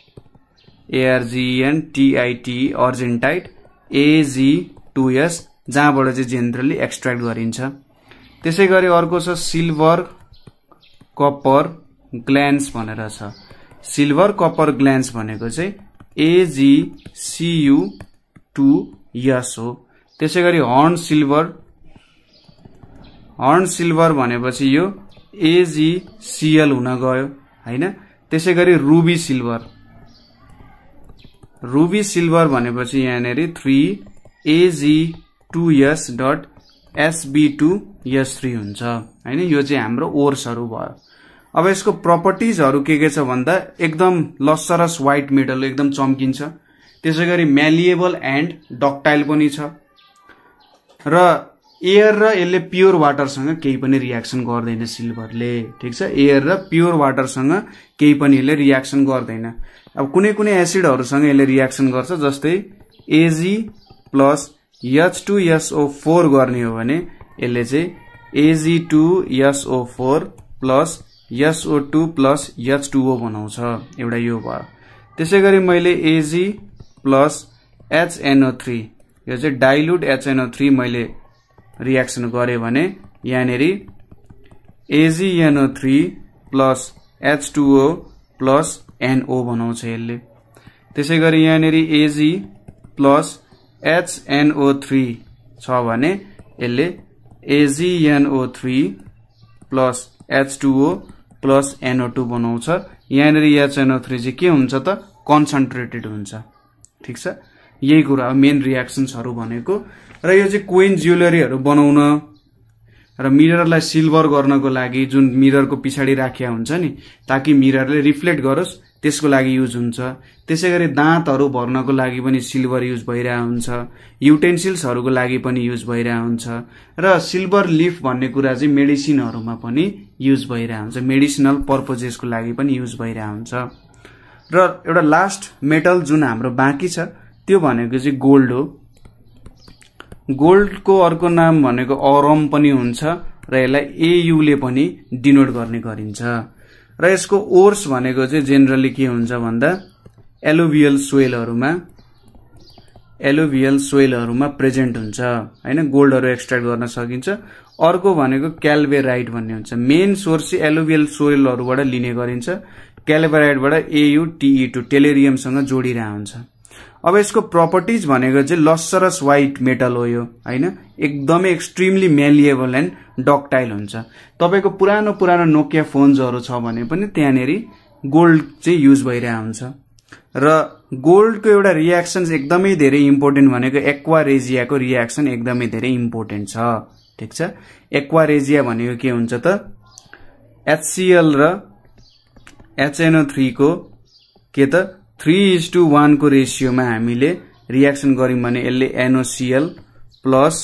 एआरजिएन टिआइटी अर्जेन्टाइट एजी टुएस जहाँबाट चाहिँ जेनरली एक्सट्र्याक्ट गरिन्छ त्यसै गरी अर्को छ सिल्भर कपर ग्ल्यान्स भनेर छ सिल्भर कपर ग्ल्यान्स भनेको चाहिँ एजिसियु टु यस हो त्यसै गरी हर्न सिल्भर हर्न सिल्भर भनेपछि यो एजिसिएल हुन गयो होइन त्यसै गरी रुबी सिल्भर रुबी सिल्भर भनेपछि यहाँनिर three AG two S dot SB two S three हुन्छ होइन यो चाहिँ हाम्रो ओर्सहरू भयो अब यसको प्रपर्टिजहरू के के छ भन्दा एकदम लसरस वाइट मेटल एकदम चम्किन्छ त्यसै गरी म्यालिएबल एन्ड डक्टाइल पनि छ र एयर र यसले प्योर वाटरसँग केही पनि रियाक्सन गर्दैन सिल्भरले ठिक छ एयर र प्योर वाटरसँग केही पनि यसले रियाक्सन गर्दैन अब कुनै कुनै एसिडहरूसँग यसले रियाक्सन गर्छ जस्तै AG plus H two SO four गर्ने हो भने यसले चाहिँ AG two SO four plus SO two plus H two O बनाउँछ एउटा यो भयो त्यसै गरी मैले एजी प्लस एचएनओ थ्री यो चाहिँ डाइल्युट एचएनओ थ्री मैले रिएक्सन गरेँ भने यहाँनिर AGNO three plus H two O plus NO बनाउँछ यसले त्यसै गरी यहाँनिर एजी प्लस एचएनओ थ्री छ भने यसले AGNO three plus H two O plus NO two बनाउँछ यहाँनिर एचएनओ थ्री चाहिँ के हुन्छ त कन्सन्ट्रेटेड हुन्छ ठिक छ यही कुरा हो मेन रियाक्सन्सहरू भनेको र यो चाहिँ कोइन ज्वेलरीहरू बनाउन र मिररलाई सिल्भर गर्नको लागि जुन मिररको पछाडि राखिया हुन्छ नि ताकि मिररले रिफ्लेक्ट गरोस् त्यसको लागि युज हुन्छ त्यसै गरी दाँतहरू भर्नको लागि पनि सिल्भर युज भइरहेको हुन्छ युटेन्सिल्सहरूको लागि पनि युज भइरहेको हुन्छ र सिल्भर लिफ भन्ने कुरा चाहिँ मेडिसिनहरूमा पनि युज भइरहेको हुन्छ मेडिसिनल पर्पजेसको लागि पनि युज भइरहेको हुन्छ र एउटा लास्ट मेटल जुन हाम्रो बाँकी छ त्यो भनेको चाहिँ गोल्ड हो गोल्डको अर्को नाम भनेको अरम पनि हुन्छ र यसलाई एयुले पनि डिनोट गर्ने गरिन्छ र यसको ओर्स भनेको चाहिँ जेनरली के हुन्छ भन्दा एलोभियल सोइलहरूमा एलोभियल सोइलहरूमा प्रेजेन्ट हुन्छ होइन गोल्डहरू एक्सट्र्याक्ट गर्न सकिन्छ अर्को भनेको क्याल्बेराइट भन्ने हुन्छ मेन सोर्स चाहिँ एलोभियल सोइलहरूबाट लिने गरिन्छ एयु एयुटिई टू टेलेरियमसँग जोडिरहेको हुन्छ अब यसको प्रपर्टिज भनेको चाहिँ लसरस वाइट मेटल हो यो होइन एकदमै एक्सट्रिमली मेलिएबल एन्ड डक्टाइल हुन्छ तपाईँको पुरानो पुरानो नोकिया फोन्सहरू छ भने पनि त्यहाँनिर गोल्ड चाहिँ युज भइरहेको हुन्छ र गोल्डको एउटा रियाक्सन एकदमै धेरै इम्पोर्टेन्ट भनेको एक्वारेजियाको रियाक्सन एकदमै धेरै इम्पोर्टेन्ट छ ठिक छ एक्वारेजिया भनेको के हुन्छ त एचसिएल र एचएनओ थ्रीको के त थ्री इज टू वानको रेसियोमा हामीले रियाक्सन गऱ्यौँ भने यसले NOCL plus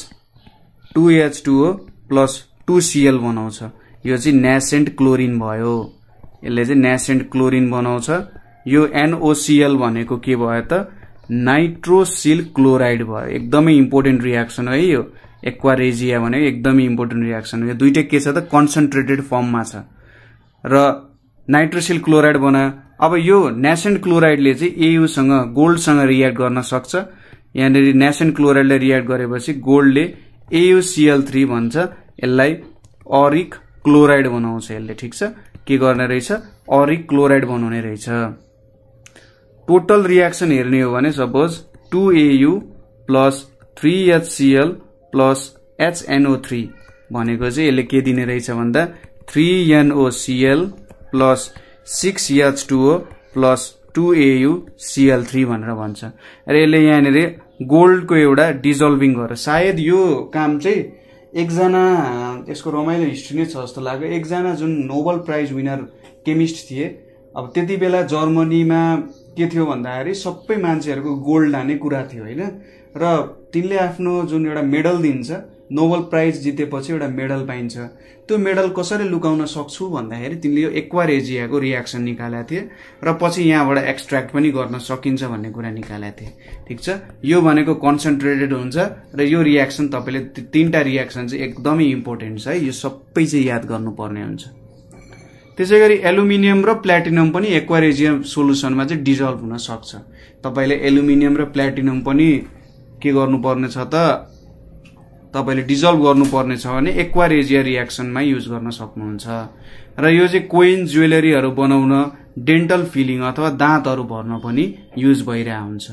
two H two O plus two CL बनाउँछ यो चाहिँ नेसेन्ट क्लोरिन भयो यसले चाहिँ नेसेन्ट क्लोरिन बनाउँछ यो एनओसिएल भनेको के भयो त नाइट्रोसिल क्लोराइड भयो एकदमै इम्पोर्टेन्ट रियाक्सन है यो एक्वारेजिया भनेको एकदमै इम्पोर्टेन्ट रियाक्सन यो दुइटै के छ त कन्सन्ट्रेटेड फर्ममा छ र नाइट्रोसिल क्लोराइड बनायो अब यो नेसेन्ट क्लोराइडले चाहिँ एयुसँग गोल्डसँग रियाक्ट गर्न सक्छ यहाँनिर नेसेन्ट क्लोराइडले रियाक्ट गरेपछि गोल्डले एयुसिएल थ्री भन्छ यसलाई अरिक क्लोराइड बनाउँछ यसले ठिक छ के गर्ने रहेछ अरिक क्लोराइड बनाउने रहेछ टोटल रियाक्सन हेर्ने हो भने suppose two AU plus three HCL plus HNO three भनेको चाहिँ यसले के दिने रहेछ भन्दा three NOCL plus six H two O plus two AU CL three भनेर भन्छ र यसले यहाँनिर गोल्डको एउटा डिजल्भिङ गरेर सायद यो काम चाहिँ एकजना यसको रमाइलो हिस्ट्री नै छ जस्तो लाग्यो एकजना जुन नोबल प्राइज विनर केमिस्ट थिए अब त्यति बेला जर्मनीमा के थियो भन्दाखेरि सबै मान्छेहरूको गोल्ड हाने कुरा थियो होइन र तिनले आफ्नो जुन एउटा मेडल दिन्छ नोबल प्राइज जितेपछि एउटा मेडल पाइन्छ त्यो मेडल कसरी लुकाउन सक्छु भन्दाखेरि तिमीले यो एक्वारेजियाको रियाक्सन निकालेको थिए र पछि यहाँबाट एक्सट्र्याक्ट पनि गर्न सकिन्छ भन्ने कुरा निकालेको थिए ठिक छ यो भनेको कन्सन्ट्रेटेड हुन्छ र यो रियाक्सन तपाईँले तिनवटा रियाक्सन चाहिँ एकदमै इम्पोर्टेन्ट छ है यो सबै चाहिँ याद गर्नुपर्ने हुन्छ त्यसै गरी एलुमिनियम र प्लाटिनम पनि एक्वारेजियम सोलुसनमा चाहिँ डिजल्भ हुन सक्छ तपाईँले एलुमिनियम र प्लाटिनम पनि के गर्नुपर्ने छ त तपाईँले डिजल्भ गर्नुपर्ने छ भने एक्वारेजिया रियाक्सनमा युज गर्न सक्नुहुन्छ र यो चाहिँ कोइन ज्वेलरीहरू बनाउन डेन्टल फिलिङ अथवा दाँतहरू भर्न पनि युज भइरहेको हुन्छ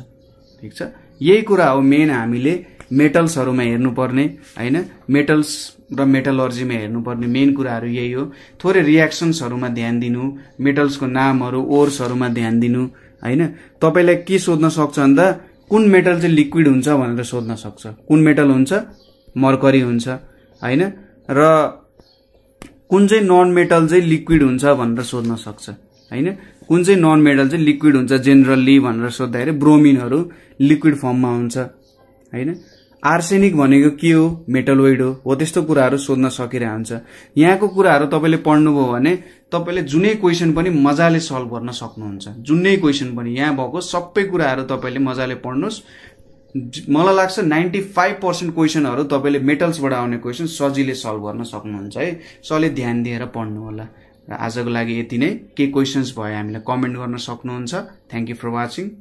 ठिक छ यही कुरा हो मेन हामीले मेटल्सहरूमा हेर्नुपर्ने होइन मेटल्स र मेटलर्जीमा हेर्नुपर्ने मेन कुराहरू यही हो थोरै रियाक्सन्सहरूमा ध्यान दिनु मेटल्सको नामहरू ओर्सहरूमा ध्यान दिनु होइन तपाईँलाई के सोध्न सक्छ भन्दा कुन मेटल चाहिँ लिक्विड हुन्छ भनेर सोध्न सक्छ कुन मेटल हुन्छ मर्करी हुन्छ होइन र कुन चाहिँ नन मेटल चाहिँ लिक्विड हुन्छ भनेर सोध्न सक्छ होइन कुन चाहिँ नन मेटल चाहिँ लिक्विड हुन्छ जेनरल्ली भनेर सोद्धाखेरि ब्रोमिनहरू लिक्विड फर्ममा हुन्छ होइन आर्सेनिक भनेको के हो मेटलोइड हो हो त्यस्तो कुराहरू सोध्न हुन्छ यहाँको कुराहरू तपाईँले पढ्नुभयो भने तपाईँले जुनै क्वेसन पनि मजाले सल्भ गर्न सक्नुहुन्छ जुनै क्वेसन पनि यहाँ भएको सबै कुराहरू तपाईँले मजाले पढ्नुहोस् मलाई लाग्छ नाइन्टी फाइभ पर्सेन्ट क्वेसनहरू तपाईँले मेटल्सबाट आउने क्वेसन सजिलै सल्भ गर्न सक्नुहुन्छ है सले ध्यान दिएर पढ्नु होला र आजको लागि यति नै के क्वेसन्स भयो हामीलाई कमेन्ट गर्न सक्नुहुन्छ थ्याङ्क यू फर वाचिङ